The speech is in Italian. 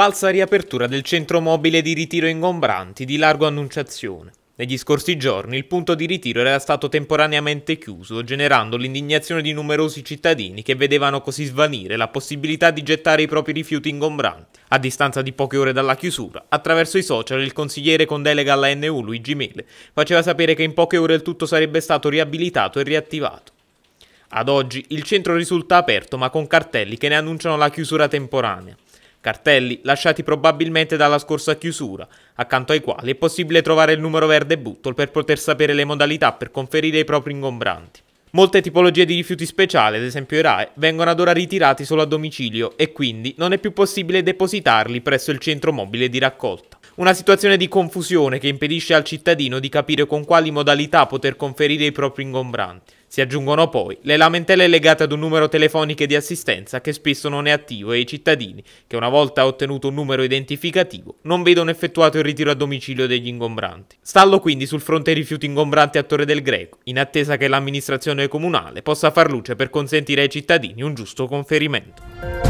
Falsa riapertura del centro mobile di ritiro ingombranti di Largo Annunciazione. Negli scorsi giorni il punto di ritiro era stato temporaneamente chiuso, generando l'indignazione di numerosi cittadini che vedevano così svanire la possibilità di gettare i propri rifiuti ingombranti. A distanza di poche ore dalla chiusura, attraverso i social il consigliere con delega alla NU Luigi Mele faceva sapere che in poche ore il tutto sarebbe stato riabilitato e riattivato. Ad oggi il centro risulta aperto ma con cartelli che ne annunciano la chiusura temporanea cartelli lasciati probabilmente dalla scorsa chiusura, accanto ai quali è possibile trovare il numero verde Buttol per poter sapere le modalità per conferire i propri ingombranti. Molte tipologie di rifiuti speciali, ad esempio i RAE, vengono ad ora ritirati solo a domicilio e quindi non è più possibile depositarli presso il centro mobile di raccolta. Una situazione di confusione che impedisce al cittadino di capire con quali modalità poter conferire i propri ingombranti. Si aggiungono poi le lamentele legate ad un numero telefonico di assistenza che spesso non è attivo e i cittadini che una volta ottenuto un numero identificativo non vedono effettuato il ritiro a domicilio degli ingombranti. Stallo quindi sul fronte rifiuti ingombranti a Torre del Greco, in attesa che l'amministrazione comunale possa far luce per consentire ai cittadini un giusto conferimento.